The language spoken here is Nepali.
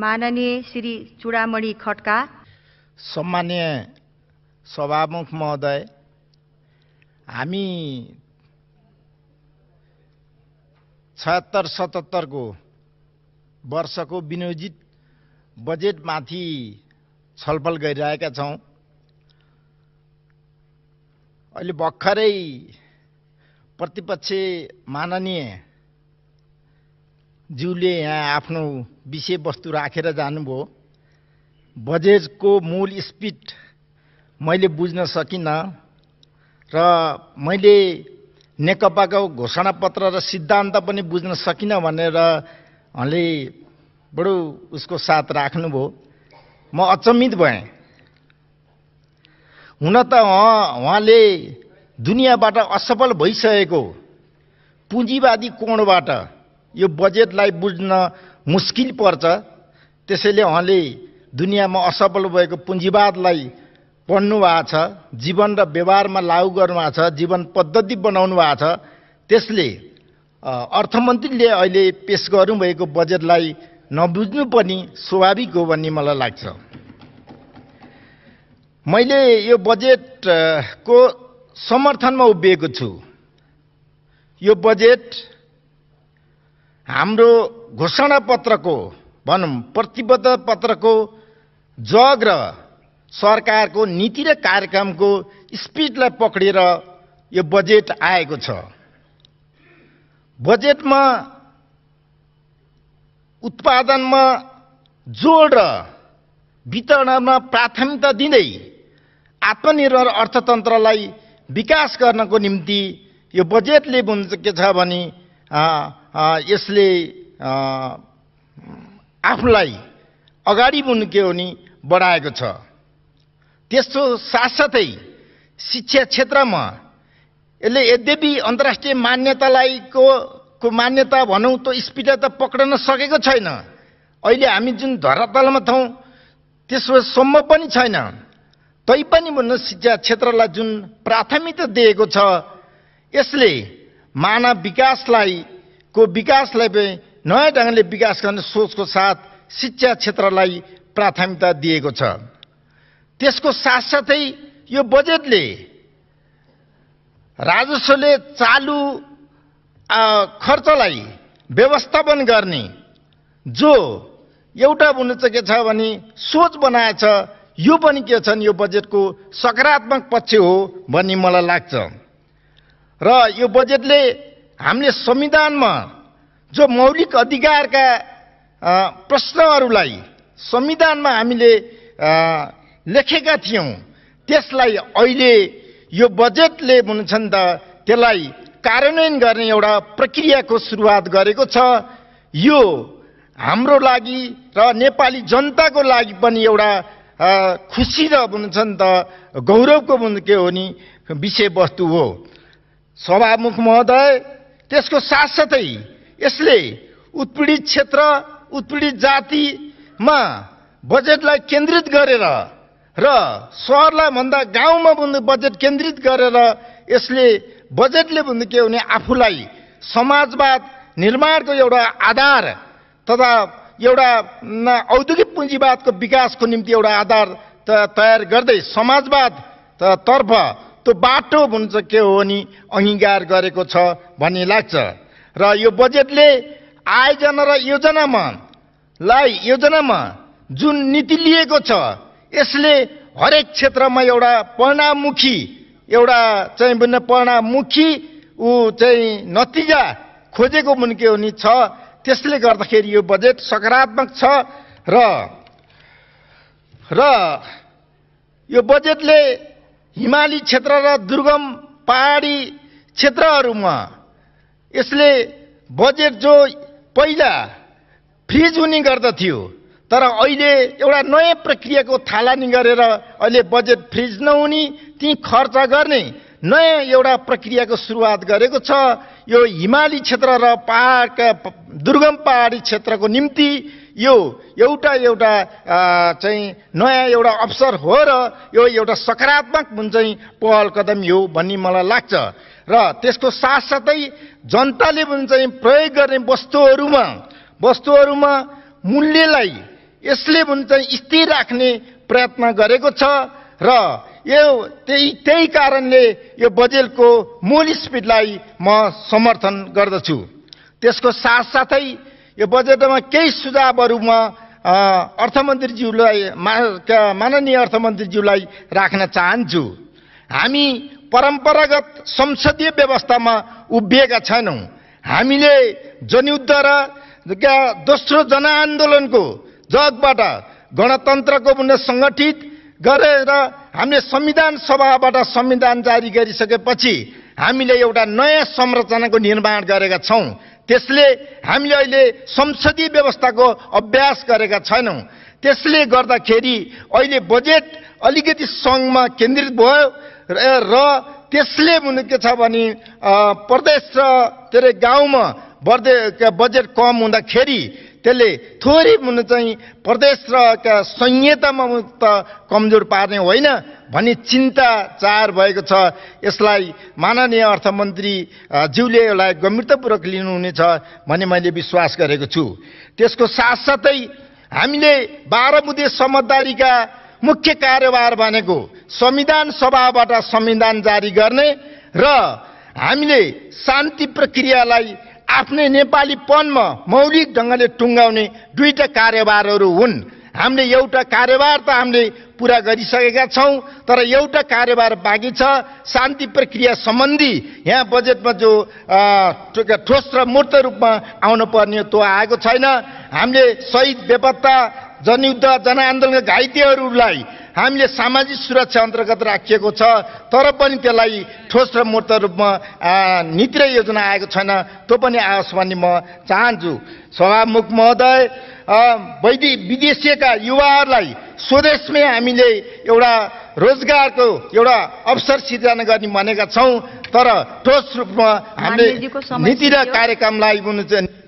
माननीय श्री चुडामणि खड्का सम्मान्य सभामुख महोदय हामी छत्तर सतहत्तरको वर्षको विनियोजित बजेटमाथि छलफल गरिरहेका छौँ अहिले भर्खरै प्रतिपक्ष माननीय ज्यूले यहाँ आफ्नो विषयवस्तु राखेर जानुभयो बजेटको मूल स्पिड मैले बुझ्न सकिनँ र मैले नेकपाको घोषणापत्र र सिद्धान्त पनि बुझ्न सकिनँ भनेर उहाँले बडो उसको साथ राख्नुभयो म अचम्मित भएँ हुन त उहाँले दुनियाँबाट असफल भइसकेको पुँजीवादी कोणबाट यो बजेटलाई बुझ्न मुस्किल पर्छ त्यसैले उहाँले दुनियाँमा असफल भएको पुँजीवादलाई पढ्नु भएको छ जीवन र व्यवहारमा लागु गर्नुभएको छ जीवन पद्धति बनाउनु भएको छ त्यसले अर्थमन्त्रीले अहिले पेस गर्नुभएको बजेटलाई नबुझ्नु पनि स्वाभाविक हो भन्ने मलाई लाग्छ मैले यो बजेटको समर्थनमा उभिएको छु यो बजेट हाम्रो घोषणा पत्रको भनौँ प्रतिबद्ध पत्रको जग र सरकारको नीति र कार्यक्रमको स्पिडलाई पक्रिएर यो बजेट आएको छ बजेटमा उत्पादनमा जोड र वितरणमा प्राथमिकता दिँदै आत्मनिर्भर अर्थतन्त्रलाई विकास गर्नको निम्ति यो बजेटले के छ भने यसले आफूलाई अगाडि के हो नि बढाएको छ त्यसो साथसाथै शिक्षा क्षेत्रमा यसले यद्यपि अन्तर्राष्ट्रिय मान्यतालाई को मान्यता भनौँ त स्पिडलाई त पक्रन सकेको छैन अहिले हामी जुन धरातलमा छौँ त्यसो सम्म पनि छैन तैपनि भन्नु शिक्षा क्षेत्रलाई जुन प्राथमिकता दिएको छ यसले मानव विकासलाई को विकासलाई पनि नयाँ ढङ्गले विकास गर्ने सोचको साथ शिक्षा क्षेत्रलाई प्राथमिकता दिएको छ त्यसको साथसाथै यो बजेटले राजस्वले चालु खर्चलाई व्यवस्थापन गर्ने जो एउटा हुनु चाहिँ के छ भने सोच बनाएछ यो पनि के छन् यो बजेटको सकारात्मक पक्ष हो भन्ने मलाई लाग्छ र यो बजेटले हामीले संविधानमा जो मौलिक अधिकारका प्रश्नहरूलाई संविधानमा हामीले लेखेका थियौँ त्यसलाई अहिले यो बजेटले भन्छन् त त्यसलाई कार्यान्वयन गर्ने एउटा प्रक्रियाको सुरुवात गरेको छ यो हाम्रो लागि र नेपाली जनताको लागि पनि एउटा खुसी र भन्छन् त गौरवको के हो नि विषयवस्तु हो सभामुख महोदय त्यसको साथसाथै यसले उत्पीडित क्षेत्र उत्पीडित जातिमा बजेटलाई केन्द्रित गरेर र सहरलाई भन्दा गाउँमा भन्दा बजेट केन्द्रित गरेर यसले बजेटले भन्नु के भने आफूलाई समाजवाद निर्माणको एउटा आधार तथा एउटा औद्योगिक पुँजीवादको विकासको निम्ति एउटा आधार तयार गर्दै समाजवाद तर्फ त्यो बाटो हुन्छ के हो नि अङ्गीकार गरेको छ भन्ने लाग्छ र यो बजेटले आयोजना र योजनामा लाई योजनामा जुन नीति लिएको छ यसले हरेक क्षेत्रमा एउटा परिणाममुखी एउटा चाहिँ भन्ने परिणाममुखी ऊ चाहिँ नतिजा खोजेको पनि के हो नि छ त्यसले गर्दाखेरि यो बजेट सकारात्मक छ र र यो बजेटले हिमाली क्षेत्र र दुर्गम पहाडी क्षेत्रहरूमा यसले बजेट जो पहिला फ्रिज हुने गर्दथ्यो तर अहिले एउटा नयाँ प्रक्रियाको थालनी गरेर अहिले बजेट फ्रिज नहुने ती खर्च गर्ने नयाँ एउटा प्रक्रियाको सुरुवात गरेको छ यो हिमाली क्षेत्र र पहाडका दुर्गम पहाडी क्षेत्रको निम्ति यो एउटा एउटा चाहिँ नयाँ एउटा अवसर हो र यो एउटा सकारात्मक जुन चाहिँ पहल कदम हो भन्ने मलाई लाग्छ र त्यसको साथसाथै जनताले पनि चाहिँ प्रयोग गर्ने वस्तुहरूमा वस्तुहरूमा मूल्यलाई यसले पनि चाहिँ स्थिर राख्ने प्रयत्न गरेको छ र यो त्यही त्यही कारणले यो बजेटको मूल स्पिडलाई म समर्थन गर्दछु त्यसको साथसाथै यो बजेटमा केही सुझावहरूमा अर्थमन्त्रीज्यूलाई मा माननीय अर्थमन्त्रीज्यूलाई राख्न चाहन्छु हामी परम्परागत संसदीय व्यवस्थामा उभिएका छैनौँ हामीले जनयुद्ध र दोस्रो जनआन्दोलनको जगबाट गणतन्त्रको पुनः सङ्गठित गरेर हामीले संविधान सभाबाट संविधान जारी गरिसकेपछि हामीले एउटा नयाँ संरचनाको निर्माण गरेका छौँ त्यसले हामीले अहिले संसदीय व्यवस्थाको अभ्यास गरेका छैनौँ त्यसले गर्दाखेरि अहिले बजेट अलिकति सङ्घमा केन्द्रित भयो र त्यसले हुनु के छ भने प्रदेश र के अरे गाउँमा बढ्दै बजेट कम हुँदाखेरि त्यसले थोरै हुनु चाहिँ प्रदेश र संहितामा त कमजोर पार्ने होइन भन्ने चिन्ता चार भएको छ यसलाई माननीय अर्थमन्त्री ज्यूले यसलाई गम्भीरतापूर्वक लिनुहुनेछ भन्ने मैले विश्वास गरेको छु त्यसको साथसाथै हामीले बाह्र बुधे समझदारीका मुख्य कार्यभार भनेको संविधान सभाबाट संविधान जारी गर्ने र हामीले शान्ति प्रक्रियालाई आफ्नै नेपालीपनमा मौलिक ढङ्गले टुङ्गाउने दुईवटा कार्यभारहरू हुन् हामीले एउटा कार्यभार त हामीले पुरा गरिसकेका छौँ तर एउटा कार्यभार बाँकी छ शान्ति प्रक्रिया सम्बन्धी यहाँ बजेटमा जो ठोस र मूर्त रूपमा आउनुपर्ने त्यो आएको छैन हामीले शहीद बेपत्ता जनयुद्ध जनआन्दोलनका घाइतेहरूलाई हामीले सामाजिक सुरक्षा अन्तर्गत राखिएको छ तर पनि त्यसलाई ठोस र मूर्त रूपमा नीति र योजना आएको छैन त्यो पनि आओस् भन्ने म चाहन्छु सभामुख महोदय वैदि विदेशिएका युवाहरूलाई स्वदेशमै हामीले एउटा रोजगारको एउटा अवसर सिर्जना गर्ने भनेका छौँ तर ठोस रूपमा हामीले नीति र कार्यक्रमलाई